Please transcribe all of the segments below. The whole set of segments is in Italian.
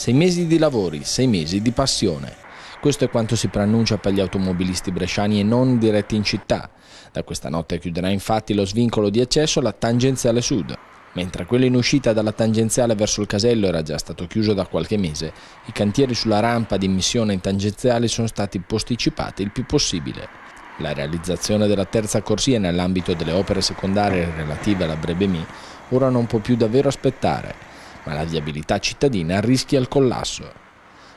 Sei mesi di lavori, sei mesi di passione. Questo è quanto si preannuncia per gli automobilisti bresciani e non diretti in città. Da questa notte chiuderà infatti lo svincolo di accesso alla tangenziale sud. Mentre quello in uscita dalla tangenziale verso il casello era già stato chiuso da qualche mese, i cantieri sulla rampa di missione in tangenziale sono stati posticipati il più possibile. La realizzazione della terza corsia nell'ambito delle opere secondarie relative alla Brebemi ora non può più davvero aspettare ma la viabilità cittadina rischia il collasso.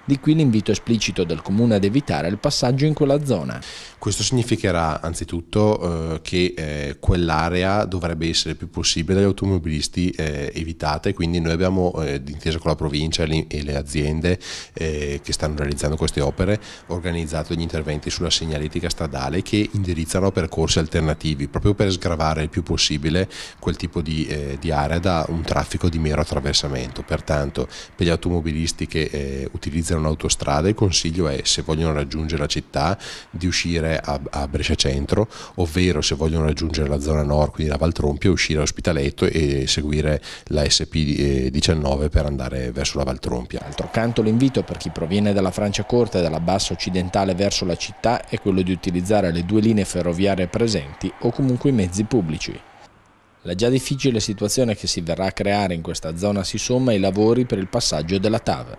Di qui l'invito esplicito del Comune ad evitare il passaggio in quella zona. Questo significherà anzitutto eh, che eh, quell'area dovrebbe essere più possibile dagli automobilisti eh, evitata e quindi noi abbiamo eh, d'intesa con la provincia e le aziende eh, che stanno realizzando queste opere organizzato gli interventi sulla segnaletica stradale che indirizzano percorsi alternativi proprio per sgravare il più possibile quel tipo di, eh, di area da un traffico di mero attraversamento. Pertanto per gli automobilisti che utilizzano utilizzano un'autostrada, il consiglio è se vogliono raggiungere la città di uscire a, a Brescia Centro, ovvero se vogliono raggiungere la zona nord, quindi la Valtrompia, uscire a Ospitaletto e seguire la SP19 eh, per andare verso la Valtrompia. D'altro canto l'invito per chi proviene dalla Francia Corta e dalla Bassa Occidentale verso la città è quello di utilizzare le due linee ferroviarie presenti o comunque i mezzi pubblici. La già difficile situazione che si verrà a creare in questa zona si somma ai lavori per il passaggio della TAV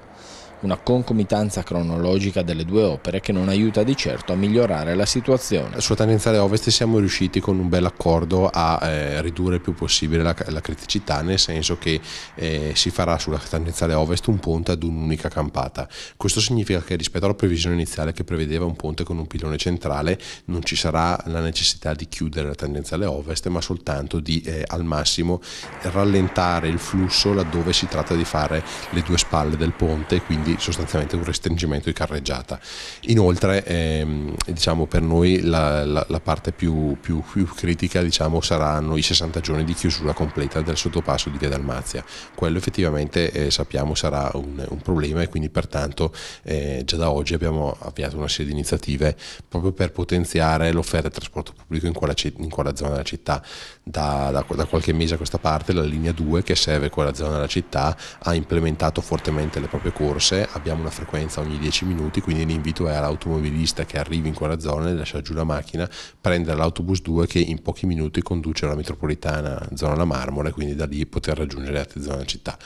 una concomitanza cronologica delle due opere che non aiuta di certo a migliorare la situazione. Sulla tangenziale ovest siamo riusciti con un bel accordo a eh, ridurre il più possibile la, la criticità, nel senso che eh, si farà sulla tangenziale ovest un ponte ad un'unica campata. Questo significa che rispetto alla previsione iniziale che prevedeva un ponte con un pilone centrale non ci sarà la necessità di chiudere la tangenziale ovest, ma soltanto di eh, al massimo rallentare il flusso laddove si tratta di fare le due spalle del ponte, quindi sostanzialmente un restringimento di carreggiata. Inoltre ehm, diciamo per noi la, la, la parte più, più, più critica diciamo, saranno i 60 giorni di chiusura completa del sottopasso di Via Dalmazia, quello effettivamente eh, sappiamo sarà un, un, problema e quindi pertanto eh, già da oggi abbiamo avviato una serie di iniziative proprio per potenziare l'offerta di trasporto pubblico in quella, in quella zona della città. Da, da, da, qualche mese a questa parte la linea 2 che serve quella zona della città ha implementato fortemente le proprie corse abbiamo una frequenza ogni 10 minuti, quindi l'invito è all'automobilista che arrivi in quella zona di lasciare giù la macchina, prendere l'autobus 2 che in pochi minuti conduce alla metropolitana zona La Marmora e quindi da lì poter raggiungere altre zone della città.